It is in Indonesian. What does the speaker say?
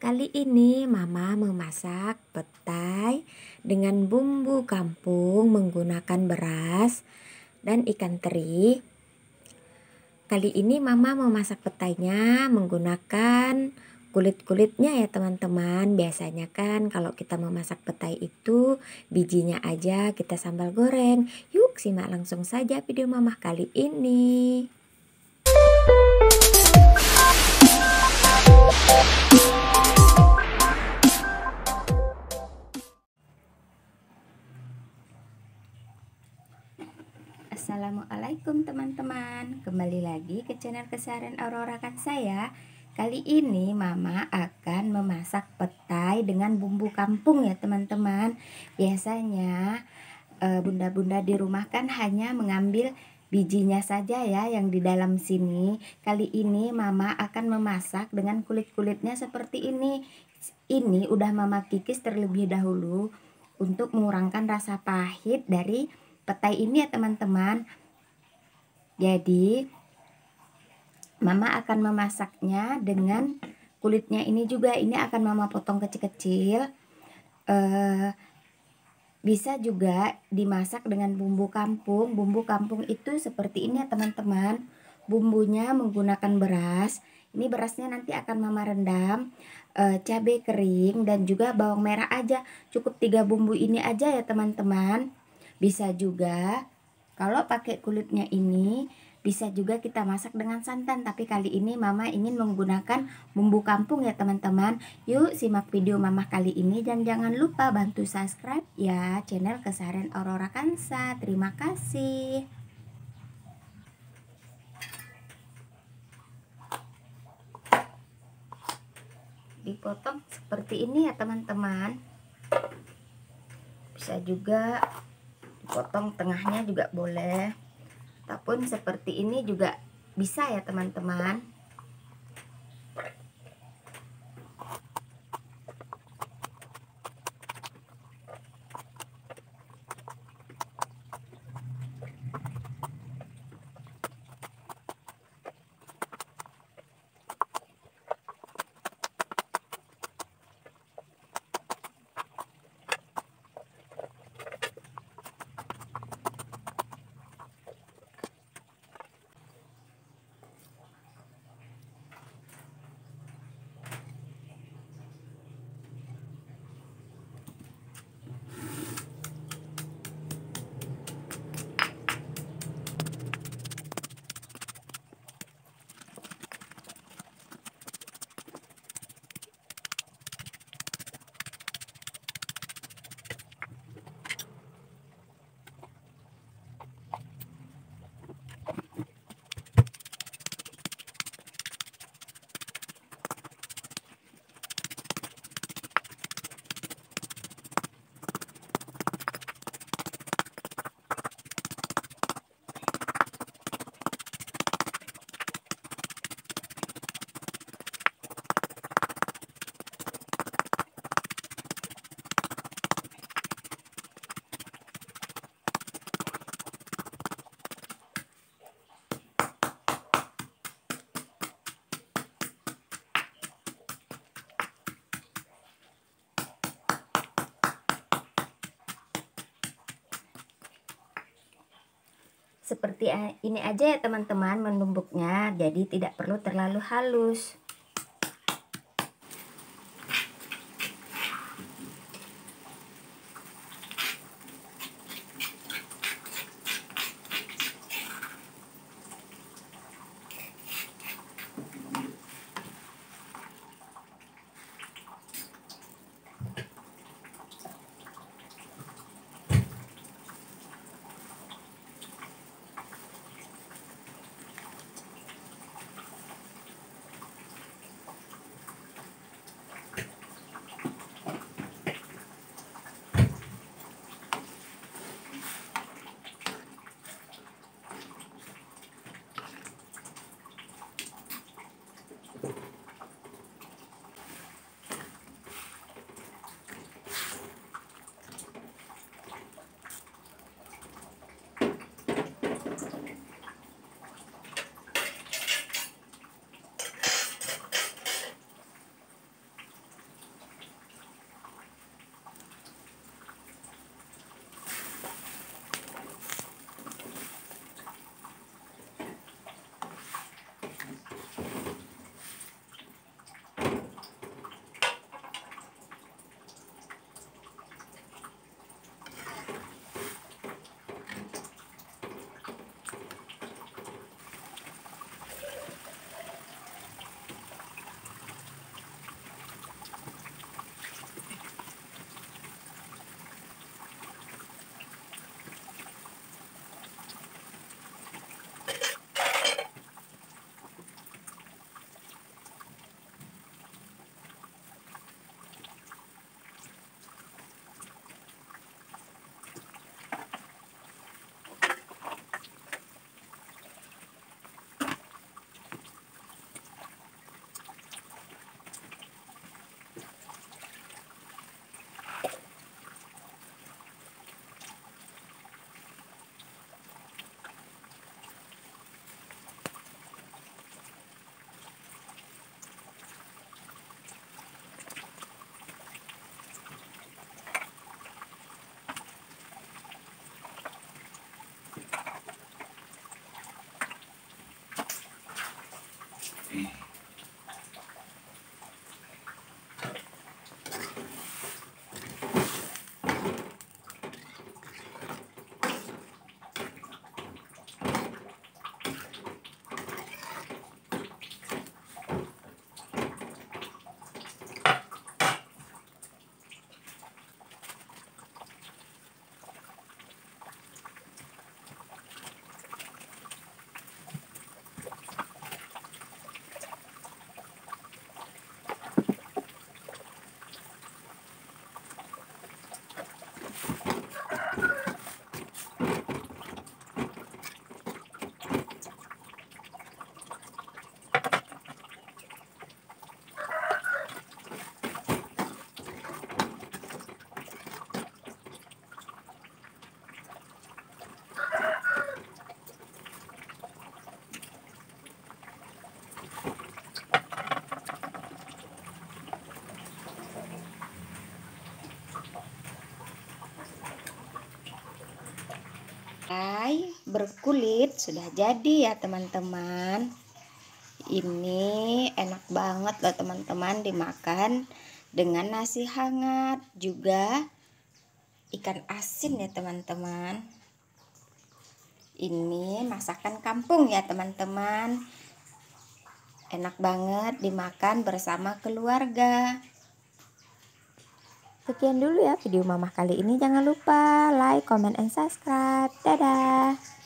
Kali ini Mama memasak petai dengan bumbu kampung menggunakan beras dan ikan teri. Kali ini Mama memasak petainya menggunakan kulit-kulitnya ya teman-teman. Biasanya kan kalau kita memasak petai itu bijinya aja kita sambal goreng. Yuk simak langsung saja video Mama kali ini. teman-teman Kembali lagi ke channel kesaran Aurora kan saya Kali ini mama akan memasak petai dengan bumbu kampung ya teman-teman Biasanya eh, bunda-bunda di rumah kan hanya mengambil bijinya saja ya yang di dalam sini Kali ini mama akan memasak dengan kulit-kulitnya seperti ini Ini udah mama kikis terlebih dahulu Untuk mengurangkan rasa pahit dari petai ini ya teman-teman jadi mama akan memasaknya dengan kulitnya ini juga ini akan mama potong kecil-kecil eh, bisa juga dimasak dengan bumbu kampung bumbu kampung itu seperti ini ya teman-teman bumbunya menggunakan beras ini berasnya nanti akan mama rendam eh, cabai kering dan juga bawang merah aja cukup tiga bumbu ini aja ya teman-teman bisa juga kalau pakai kulitnya ini bisa juga kita masak dengan santan tapi kali ini mama ingin menggunakan bumbu kampung ya teman-teman yuk simak video mama kali ini dan jangan lupa bantu subscribe ya channel Kesaren Aurora Kansa terima kasih dipotong seperti ini ya teman-teman bisa juga potong tengahnya juga boleh ataupun seperti ini juga bisa ya teman-teman Seperti ini aja ya teman-teman menumbuknya, jadi tidak perlu terlalu halus. berkulit sudah jadi ya teman-teman ini enak banget loh teman-teman dimakan dengan nasi hangat juga ikan asin ya teman-teman ini masakan kampung ya teman-teman enak banget dimakan bersama keluarga sekian dulu ya video mamah kali ini jangan lupa like, comment, and subscribe dadah